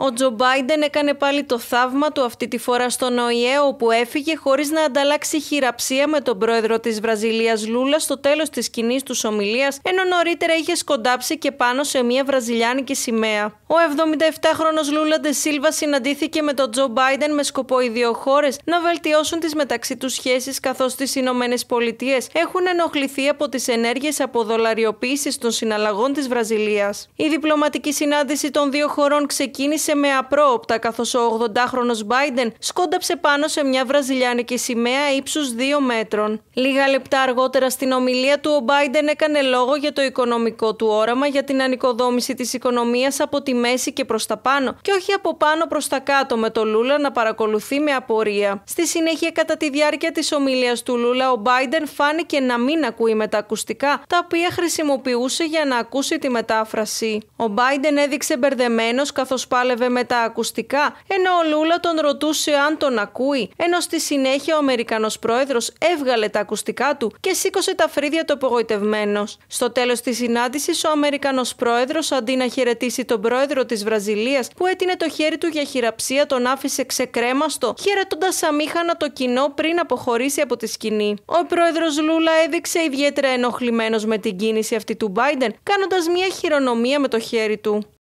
Ο Τζο Μπάιντεν έκανε πάλι το θαύμα του αυτή τη φορά στον ΟΗΕ, όπου έφυγε χωρίς να ανταλλάξει χειραψία με τον πρόεδρο της Βραζιλίας Λούλας στο τέλος της κοινής τους ομιλίας, ενώ νωρίτερα είχε σκοντάψει και πάνω σε μια βραζιλιάνικη σημαία. Ο 77χρονο Λούλα Σίλβα συναντήθηκε με τον Τζο Μπάιντεν με σκοπό οι δύο χώρες να βελτιώσουν τις μεταξύ τους σχέσεις, καθώς τις Ηνωμένες Πολιτείες έχουν ενοχληθεί από τις ενέργειες αποδολαριοποίησης των συναλλαγών της Βραζιλίας. Η διπλωματική συνάντηση των δύο χωρών ξεκίνησε σε με απρόοπτα καθώς ο 80 χρονο Biden σκόνταψε πάνω σε μια βραζιλιάνικη σημαία ύψους 2 μέτρων. Λίγα λεπτά αργότερα στην ομιλία του ο Biden έκανε λόγο για το οικονομικό του όραμα για την ανοικοδόμηση της οικονομίας από τη μέση και προς τα πάνω και όχι από πάνω προς τα κάτω με το Λούλα να παρακολουθεί με απορία. Στη συνέχεια κατά τη διάρκεια της ομιλίας του Λούλα ο Biden φάνηκε να μην ακούει με τα ακουστικά τα οποία χρησιμοποιούσε για να ακούσει τη μετάφραση. Ο Biden έδειξε μπερδεμένος καθώς πάλευε δούλευε με τα ακουστικά, ενώ ο Λούλα τον ρωτούσε αν τον ακούει, ενώ στη συνέχεια ο Αμερικανός πρόεδρος έβγαλε τα ακουστικά του και σήκωσε τα φρύδια του απογοητευμένος. Στο τέλος της συνάντησης, ο Αμερικανός πρόεδρος αντί να χαιρετήσει τον πρόεδρο της Βραζίλία που έτεινε το χέρι του για χειραψία, τον άφησε ξεκρέμαστο, χαιρετώντας αμήχανα το κοινό πριν αποχωρήσει από τη σκηνή. Ο πρόεδρος Λούλα έδειξε ιδιαίτερα ενοχλημένος με την κίνηση αυτή του Biden, κάνοντας μια χειρονομία με το χέρι του.